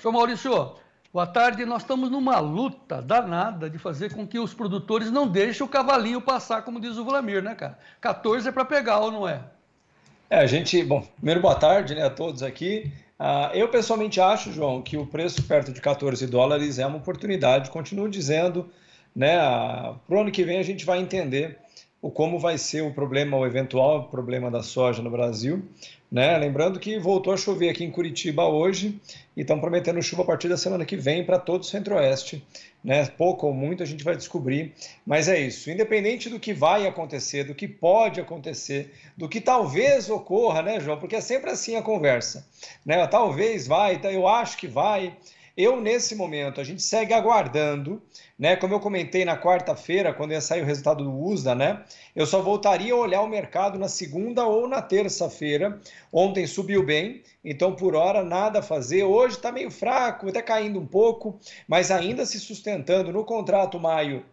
Senhor Maurício, boa tarde. Nós estamos numa luta danada de fazer com que os produtores não deixem o cavalinho passar, como diz o Vlamir, né, cara? 14 é para pegar ou não é? É, a gente. Bom, primeiro boa tarde né, a todos aqui. Uh, eu pessoalmente acho, João, que o preço perto de 14 dólares é uma oportunidade. Continuo dizendo, né? Uh, ah, Para o ano que vem a gente vai entender o como vai ser o problema, o eventual problema da soja no Brasil. Né? Lembrando que voltou a chover aqui em Curitiba hoje e estão prometendo chuva a partir da semana que vem para todo o Centro-Oeste. Né? Pouco ou muito a gente vai descobrir, mas é isso. Independente do que vai acontecer, do que pode acontecer, do que talvez ocorra, né, João? Porque é sempre assim a conversa. Né? Talvez vai, eu acho que vai. Eu, nesse momento, a gente segue aguardando, né? Como eu comentei na quarta-feira, quando ia sair o resultado do USDA, né? Eu só voltaria a olhar o mercado na segunda ou na terça-feira. Ontem subiu bem, então por hora nada a fazer. Hoje está meio fraco, até caindo um pouco, mas ainda se sustentando no contrato maio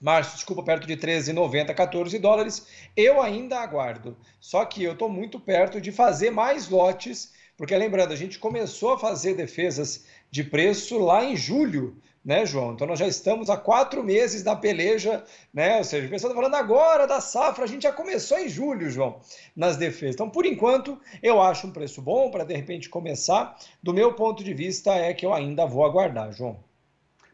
março, desculpa, perto de 13,90, 14 dólares, eu ainda aguardo. Só que eu estou muito perto de fazer mais lotes, porque lembrando, a gente começou a fazer defesas de preço lá em julho, né, João? Então nós já estamos há quatro meses da peleja, né? Ou seja, o pessoal está falando agora da safra, a gente já começou em julho, João, nas defesas. Então, por enquanto, eu acho um preço bom para de repente começar. Do meu ponto de vista, é que eu ainda vou aguardar, João.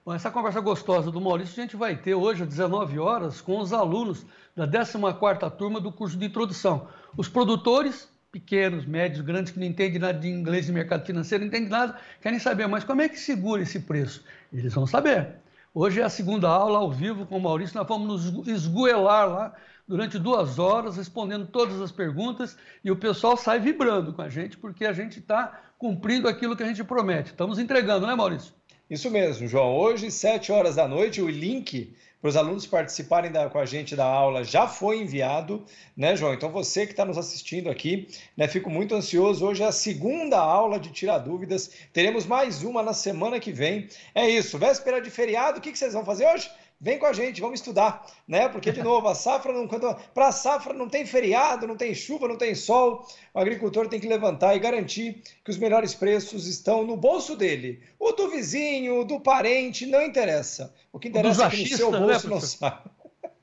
Bom, essa conversa gostosa do Maurício a gente vai ter hoje às 19 horas com os alunos da 14 quarta turma do curso de introdução. Os produtores pequenos, médios, grandes, que não entendem nada de inglês e mercado financeiro, não entendem nada, querem saber, mas como é que segura esse preço? Eles vão saber. Hoje é a segunda aula ao vivo com o Maurício, nós vamos nos esguelar lá durante duas horas, respondendo todas as perguntas, e o pessoal sai vibrando com a gente, porque a gente está cumprindo aquilo que a gente promete. Estamos entregando, né, Maurício? Isso mesmo, João. Hoje, 7 horas da noite, o link para os alunos participarem da, com a gente da aula já foi enviado, né, João? Então, você que está nos assistindo aqui, né, fico muito ansioso. Hoje é a segunda aula de Tirar Dúvidas. Teremos mais uma na semana que vem. É isso, véspera de feriado, o que, que vocês vão fazer hoje? vem com a gente, vamos estudar, né? Porque, de novo, a safra não. Para a safra não tem feriado, não tem chuva, não tem sol. O agricultor tem que levantar e garantir que os melhores preços estão no bolso dele. O do vizinho, do parente, não interessa. O que interessa o é que no seu né, bolso né, não sabe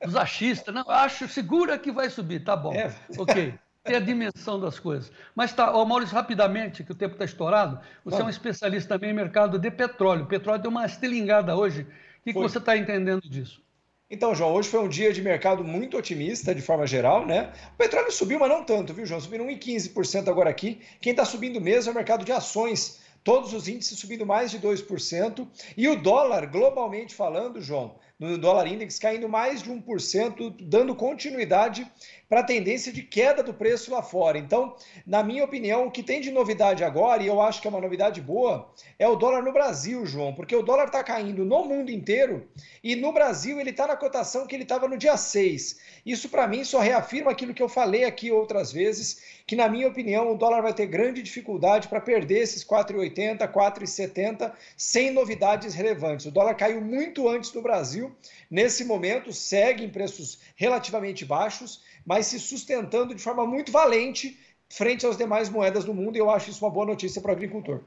Os achistas, não, acho, segura que vai subir, tá bom. É. Ok. Tem a dimensão das coisas. Mas tá, ó, Maurício, rapidamente, que o tempo está estourado, você Bom. é um especialista também em mercado de petróleo. O petróleo deu uma estilingada hoje o que, que você está entendendo disso? Então, João, hoje foi um dia de mercado muito otimista, de forma geral, né? O petróleo subiu, mas não tanto, viu, João? Subiu 1,15% agora aqui. Quem está subindo mesmo é o mercado de ações. Todos os índices subindo mais de 2%. E o dólar, globalmente falando, João, no dólar index caindo mais de 1%, dando continuidade para a tendência de queda do preço lá fora. Então, na minha opinião, o que tem de novidade agora, e eu acho que é uma novidade boa, é o dólar no Brasil, João, porque o dólar está caindo no mundo inteiro e no Brasil ele está na cotação que ele estava no dia 6. Isso, para mim, só reafirma aquilo que eu falei aqui outras vezes, que, na minha opinião, o dólar vai ter grande dificuldade para perder esses 4,80, 4,70, sem novidades relevantes. O dólar caiu muito antes do Brasil Nesse momento, segue em preços relativamente baixos, mas se sustentando de forma muito valente frente às demais moedas do mundo, e eu acho isso uma boa notícia para o agricultor.